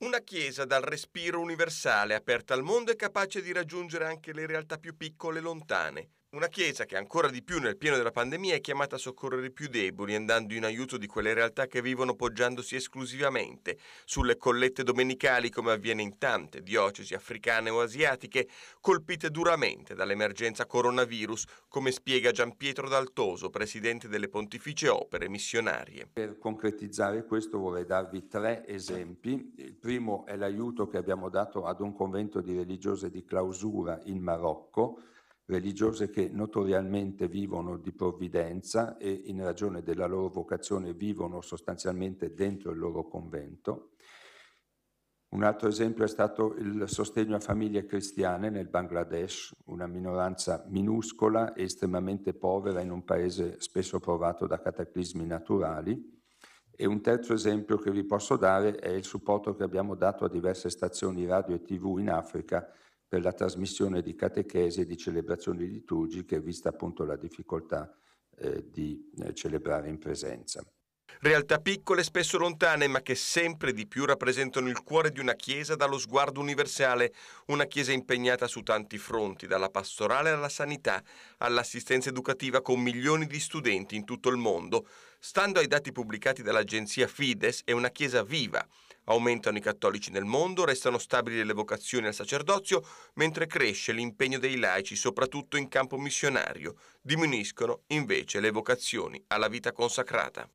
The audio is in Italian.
Una chiesa dal respiro universale, aperta al mondo e capace di raggiungere anche le realtà più piccole e lontane, una Chiesa che ancora di più nel pieno della pandemia è chiamata a soccorrere i più deboli, andando in aiuto di quelle realtà che vivono poggiandosi esclusivamente sulle collette domenicali come avviene in tante diocesi africane o asiatiche colpite duramente dall'emergenza coronavirus, come spiega Giampietro D'Altoso, presidente delle Pontificie Opere Missionarie. Per concretizzare questo vorrei darvi tre esempi. Il primo è l'aiuto che abbiamo dato ad un convento di religiose di clausura in Marocco religiose che notoriamente vivono di provvidenza e in ragione della loro vocazione vivono sostanzialmente dentro il loro convento. Un altro esempio è stato il sostegno a famiglie cristiane nel Bangladesh, una minoranza minuscola e estremamente povera in un paese spesso provato da cataclismi naturali. E un terzo esempio che vi posso dare è il supporto che abbiamo dato a diverse stazioni radio e tv in Africa per la trasmissione di catechesi e di celebrazioni liturgiche, vista appunto la difficoltà eh, di eh, celebrare in presenza. Realtà piccole, spesso lontane, ma che sempre di più rappresentano il cuore di una Chiesa dallo sguardo universale, una Chiesa impegnata su tanti fronti, dalla pastorale alla sanità, all'assistenza educativa con milioni di studenti in tutto il mondo. Stando ai dati pubblicati dall'agenzia Fides, è una Chiesa viva Aumentano i cattolici nel mondo, restano stabili le vocazioni al sacerdozio, mentre cresce l'impegno dei laici, soprattutto in campo missionario. Diminuiscono invece le vocazioni alla vita consacrata.